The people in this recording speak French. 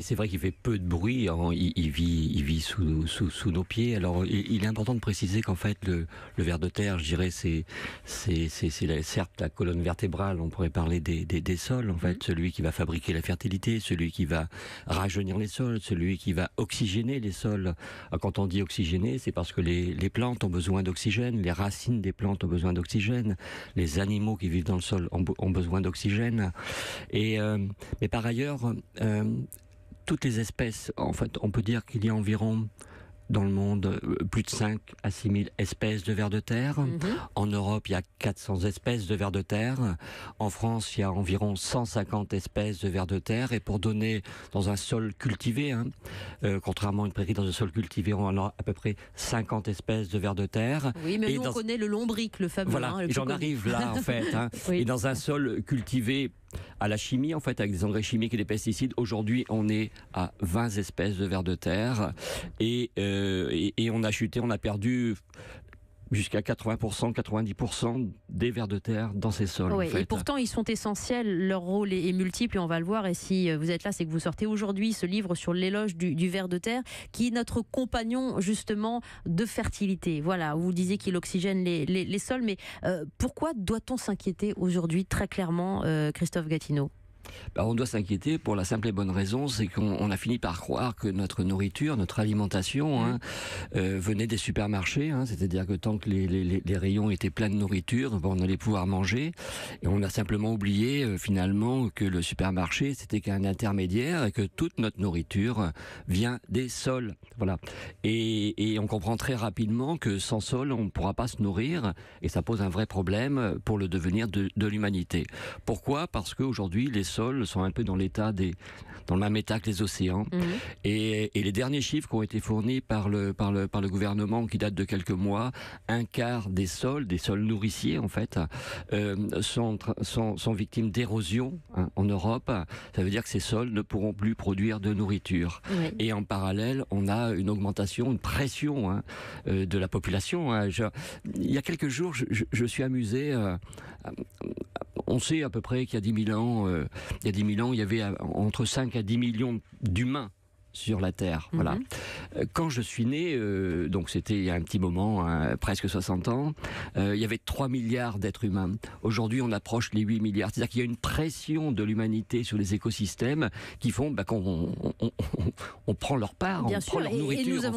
c'est vrai qu'il fait peu de bruit. Hein. il, vit, il vit sous, sous, nos pieds. Alors, il, est important de préciser qu'en fait, le, le ver de terre, je dirais, c'est, c'est, certes la colonne vertébrale. On pourrait parler des, sols. En mmh. fait, celui qui va fabriquer la fertilité, celui qui va rajeunir les sols, celui qui va oxygéner les sols. Quand on dit oxygéner, c'est parce que les, plantes ont besoin d'oxygène, les racines des plantes ont besoin d'oxygène, les animaux qui vivent dans le sol ont, besoin d'oxygène. Et euh, mais par ailleurs. Euh, toutes les espèces, en fait, on peut dire qu'il y a environ dans le monde euh, plus de 5 à 6 000 espèces de vers de terre. Mhm. En Europe, il y a 400 espèces de vers de terre. En France, il y a environ 150 espèces de vers de terre. Et pour donner dans un sol cultivé, hein, euh, contrairement à une prairie dans un sol cultivé, on a à peu près 50 espèces de vers de terre. Oui, mais nous, on connaît le lombric, le fameux. Voilà, hein, j'en arrive là, en fait. Hein. Et dans un sol cultivé à la chimie, en fait, avec des engrais chimiques et des pesticides. Aujourd'hui, on est à 20 espèces de vers de terre euh, et, et, on a chuté, on a perdu jusqu'à 80%, 90% des vers de terre dans ces sols. Et pourtant, ils sont essentiels, leur rôle est, multiple et on va le voir. Et si euh, vous êtes là, c'est que vous sortez aujourd'hui ce livre sur l'éloge du, vers de terre, qui est notre compagnon justement de fertilité. Voilà, vous disiez qu'il oxygène les, sols, mais euh, pourquoi doit-on s'inquiéter aujourd'hui très clairement, euh, Christophe Gatineau bah, on doit s'inquiéter pour la simple et bonne raison, c'est qu'on a fini par croire que notre nourriture, notre alimentation mm. hein, euh, venait des supermarchés, hein. c'est-à-dire que tant que les, rayons étaient pleins de nourriture, on allait pouvoir manger, et on a simplement oublié euh, finalement que le supermarché, c'était qu'un intermédiaire et que toute notre nourriture vient des sols. Voilà. Et, on comprend très rapidement que sans sol, on ne pourra pas se nourrir, et ça pose un vrai problème pour le devenir de, de l'humanité. Pourquoi Parce qu'aujourd'hui, les sols sont un peu dans l'état des, dans le même état que les océans. Mhm. Et, les derniers chiffres qui ont été fournis par le, par le, par le gouvernement, qui date de quelques mois, un quart des sols, des sols nourriciers en fait, euh, sont, sont, victimes d'érosion hein, en Europe. Ça veut dire que ces sols ne pourront plus produire de nourriture. Et en parallèle, on a une augmentation, une pression hein, euh, de la population. Hein. il y a quelques jours, je, suis amusé à euh, on sait à peu près qu'il y a 10 000 ans, euh, il y a ans, il y avait euh, entre 5 à 10 millions d'humains sur la Terre. Mhm. Voilà. Euh, quand je suis né, donc c'était il y a un petit moment, hein, presque 60 ans, il y avait 3 milliards d'êtres humains. Aujourd'hui, on approche les 8 milliards. C'est-à-dire qu'il y a une pression de l'humanité sur les écosystèmes qui font bah, qu'on on, prend leur part, on prend leur nourriture.